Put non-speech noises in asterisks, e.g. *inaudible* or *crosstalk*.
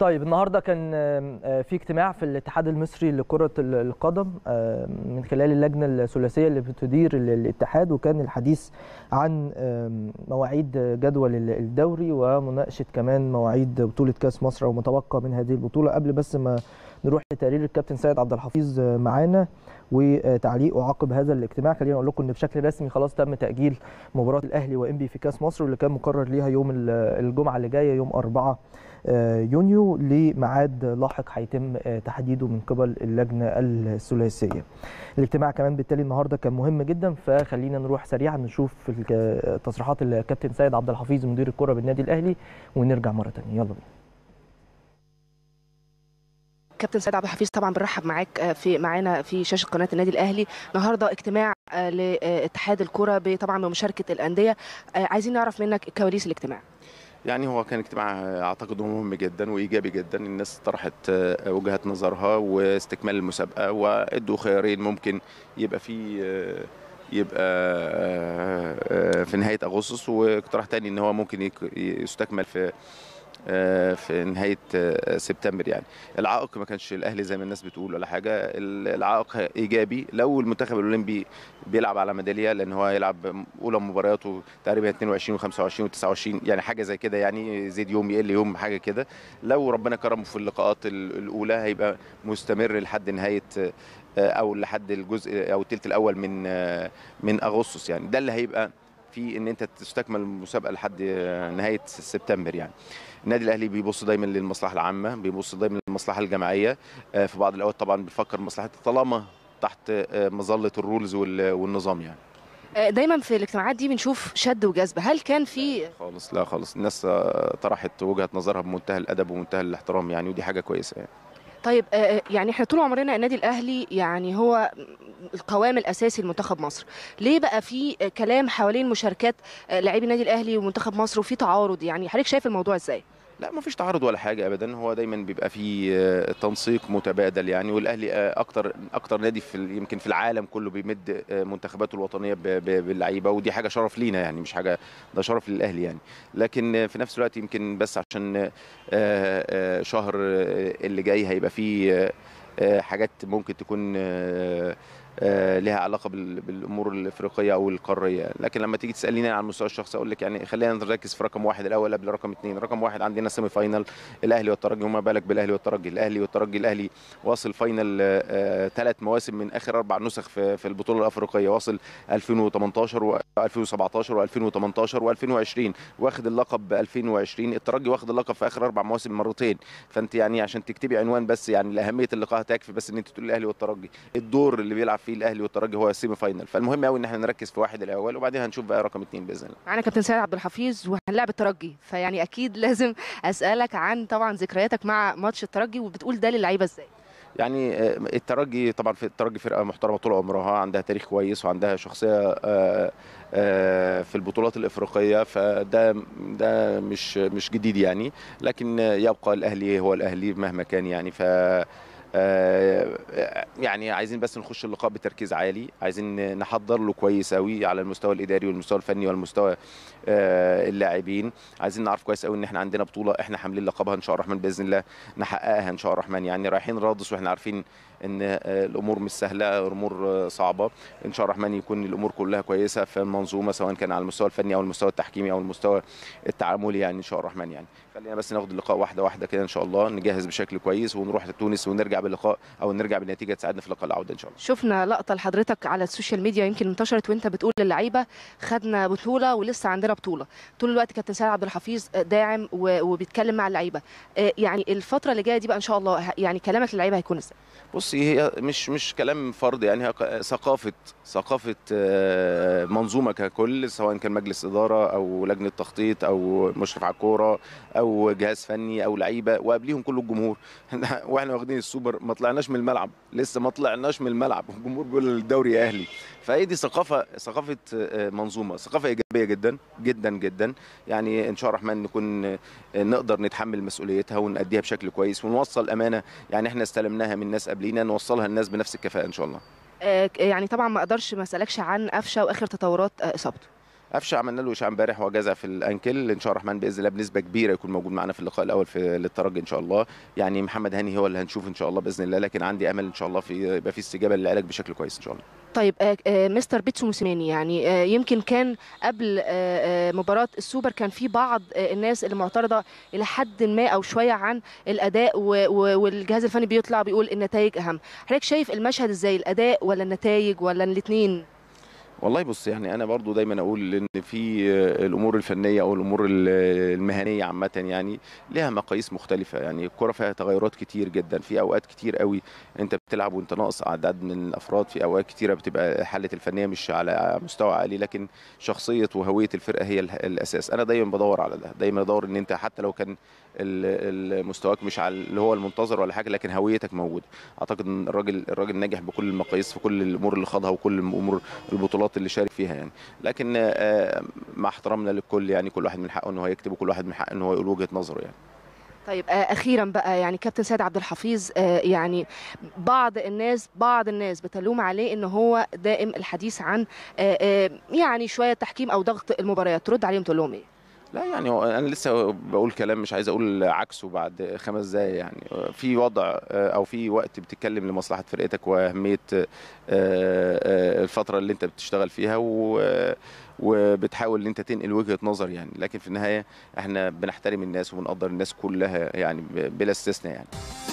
طيب النهارده كان آه، في اجتماع في الاتحاد المصري لكره القدم من خلال اللجنه الثلاثيه اللي بتدير الاتحاد وكان الحديث عن مواعيد جدول الدوري ومناقشه كمان مواعيد بطوله كاس مصر ومتوقع من هذه البطوله قبل بس ما نروح لتقرير الكابتن سيد عبد الحفيظ معانا وتعليقه عقب هذا الاجتماع خلينا اقول لكم ان بشكل رسمي خلاص تم تاجيل مباراه الاهلي وانبي في كاس مصر واللي كان مقرر ليها يوم الجمعه اللي جايه يوم 4 آه، يونيو لميعاد لاحق هيتم آه، تحديده من قبل اللجنه الثلاثيه. الاجتماع كمان بالتالي النهارده كان مهم جدا فخلينا نروح سريعا نشوف تصريحات الكابتن سيد عبد الحفيظ مدير الكره بالنادي الاهلي ونرجع مره ثانيه يلا بينا. كابتن سيد عبد الحفيظ طبعا بنرحب معاك آه، في معانا في شاشه قناه النادي الاهلي النهارده اجتماع لاتحاد الكره طبعا بمشاركه الانديه عايزين نعرف منك كواليس الاجتماع يعني هو كان اجتماع اعتقد مهم جدا وايجابي جدا الناس طرحت آه، وجهات نظرها واستكمال المسابقه وادوا خيارين ممكن يبقى في آه، يبقى آه، في نهايه اغسطس واقتراح تاني ان هو ممكن يستكمل في آه، في نهايه آه، سبتمبر يعني العائق ما كانش الاهلي زي ما الناس بتقول ولا حاجه العائق ايجابي لو المنتخب الاولمبي بيلعب على ميداليه لان هو هيلعب اولى مبارياته تقريبا 22 و25 و29 يعني حاجه زي كده يعني يزيد يوم يقل يوم حاجه كده لو ربنا كرمه في اللقاءات الاولى هيبقى مستمر لحد نهايه آه، او لحد الجزء او الثلث الاول من من اغسطس يعني ده اللي هيبقى في ان انت تستكمل المسابقه لحد آه، نهايه سبتمبر يعني النادي الاهلي بيبص دايما للمصلحه العامه بيبص دايما للمصلحه الجماعيه آه، في بعض الاوقات طبعا بيفكر مصلحه طالما تحت آه، مظله الرولز والنظام يعني دايما في الاجتماعات دي بنشوف شد وجذب هل كان في خالص لا خالص الناس طرحت وجهه نظرها بمنتهى الادب ومنتهى الاحترام يعني ودي حاجه كويسه يعني طيب آه، آه، يعني احنا طول عمرنا النادي الاهلي يعني هو القوام الاساسي لمنتخب مصر ليه بقى في كلام حوالين مشاركات آه، لاعبي النادي الاهلي ومنتخب مصر وفي تعارض يعني حضرتك شايف الموضوع ازاي لا ما فيش تعارض ولا حاجه ابدا هو دايما بيبقى في آه، تنسيق متبادل يعني والاهلي آه، اكتر اكتر نادي في يمكن في العالم كله بيمد آه، منتخباته الوطنيه باللعيبه ودي حاجه شرف لينا يعني مش حاجه ده شرف للاهلي يعني لكن في نفس الوقت يمكن بس عشان شهر اللي جاي هيبقى فيه حاجات ممكن تكون آه، لها علاقه بالامور الافريقيه او القاريه لكن لما تيجي تساليني على المستوى الشخصي اقول لك يعني خلينا نركز في رقم واحد الاول قبل رقم اثنين رقم واحد عندنا سيمي فاينل الاهلي والترجي وما بالك بالاهلي والترجي الاهلي والترجي الاهلي واصل فاينل آه، ثلاث آه، مواسم من اخر اربع نسخ في البطوله الافريقيه واصل 2018 و2017 و2018 و2020 واخد اللقب ب 2020 الترجي واخد اللقب في اخر اربع مواسم مرتين فانت يعني عشان تكتبي عنوان بس يعني اهميه اللقاء هتكفي بس ان انت تقول الاهلي والترجي الدور اللي بيلعب فيه فيه الاهلي والترجي هو السيمي فاينل فالمهم قوي ان احنا نركز في واحد الاول وبعدين هنشوف بقى رقم اثنين باذن الله معانا كابتن سيد عبد الحفيظ وهنلاعب الترجي فيعني اكيد لازم اسالك عن طبعا ذكرياتك مع ماتش الترجي وبتقول ده للعيبه ازاي يعني آه، الترجي طبعا في الترجي فرقه محترمه طول عمرها عندها تاريخ كويس وعندها شخصيه آه، آه، في البطولات الافريقيه فده ده مش مش جديد يعني لكن يبقى الاهلي هو الاهلي مهما كان يعني ف آه، يعني عايزين بس نخش اللقاء بتركيز عالي عايزين نحضر له كويس قوي على المستوى الاداري والمستوى الفني والمستوى آه، اللاعبين عايزين نعرف كويس قوي ان احنا عندنا بطوله احنا حاملين لقبها ان شاء الله الرحمن باذن الله نحققها ان شاء الرحمن يعني رايحين رادس واحنا عارفين ان آه، الامور مش سهله الامور آه، صعبه ان شاء الرحمن يكون الامور كلها كويسه في المنظومه سواء كان على المستوى الفني او المستوى التحكيمي او المستوى التعاملي يعني ان شاء الرحمن يعني خلينا بس ناخد اللقاء واحده واحده كده ان شاء الله نجهز بشكل كويس ونروح لتونس ونرجع باللقاء او نرجع بنتيجه تساعدنا في لقاء العوده ان شاء الله شفنا لقطه لحضرتك على السوشيال ميديا يمكن انتشرت وانت بتقول للعيبه خدنا بطوله ولسه عندنا بطوله طول الوقت كابتن سعد عبد الحفيظ آه، داعم وبيتكلم مع اللعيبه يعني الفتره اللي جايه دي بقى ان شاء الله يعني كلامك للعيبه هيكون ازاي بص بصي هي مش مش كلام فرد يعني هي ثقافه ثقافه آه، منظومه ككل سواء كان مجلس اداره او لجنه تخطيط او مشرف على الكوره او جهاز فني او لعيبه وقبليهم كل الجمهور *laughs* واحنا واخدين السوبر ما طلعناش من الملعب لسه ما طلعناش من الملعب *laughs* الجمهور بيقول الدوري اهلي فهي دي ثقافه ثقافه آه، منظومه ثقافه ايجابيه جدا جدا جدا يعني ان شاء الله الرحمن نكون آه، نقدر نتحمل مسؤوليتها ونأديها بشكل كويس ونوصل امانه يعني احنا استلمناها من ناس قبلينا نوصلها للناس بنفس الكفاءه ان شاء الله آه، يعني طبعا ما اقدرش ما اسالكش عن قفشه واخر تطورات اصابته قفشه عملنا له اشعه امبارح وجزع في الانكل ان شاء الله الرحمن باذن الله بنسبه كبيره يكون موجود معانا في اللقاء الاول في للترجي ان شاء الله يعني محمد هاني هو اللي هنشوفه ان شاء الله باذن الله لكن عندي امل ان شاء الله في يبقى في استجابه للعلاج بشكل كويس ان شاء الله طيب آه, آه، مستر بيتسو موسيماني يعني آه يمكن كان قبل آه, آه، مباراه السوبر كان في بعض آه، الناس اللي معترضه الى حد ما او شويه عن الاداء والجهاز الفني بيطلع بيقول النتائج اهم حضرتك شايف المشهد ازاي الاداء ولا النتائج ولا الاثنين والله بص يعني انا برضو دايما اقول ان في الامور الفنيه او الامور المهنيه عامه يعني لها مقاييس مختلفه يعني الكره فيها تغيرات كتير جدا في اوقات كتير قوي انت بتلعب وانت ناقص اعداد من الافراد في اوقات كتيره بتبقى حاله الفنيه مش على مستوى عالي لكن شخصيه وهويه الفرقه هي الاساس انا دايما بدور على ده دايما ادور ان انت حتى لو كان مستواك مش على اللي هو المنتظر ولا حاجه لكن هويتك موجوده اعتقد ان الراجل الراجل ناجح بكل المقاييس في كل الامور اللي خاضها وكل الامور البطولات اللي شارك فيها يعني لكن آه، مع احترامنا للكل يعني كل واحد من حقه ان هو يكتب وكل واحد من حقه ان هو يقول وجهه نظره يعني طيب آه، اخيرا بقى يعني كابتن سيد عبد الحفيظ آه، يعني بعض الناس بعض الناس بتلوم عليه ان هو دائم الحديث عن آه، يعني شويه تحكيم او ضغط المباريات ترد عليهم تقول لهم ايه؟ لا يعني انا لسه بقول كلام مش عايز اقول عكسه بعد خمس دقايق يعني في وضع آه، او في وقت بتتكلم لمصلحه فرقتك واهميه آه، آه، الفتره اللي انت بتشتغل فيها و وبتحاول ان انت تنقل وجهه نظر يعني لكن في النهايه احنا بنحترم الناس وبنقدر الناس كلها يعني بلا استثناء يعني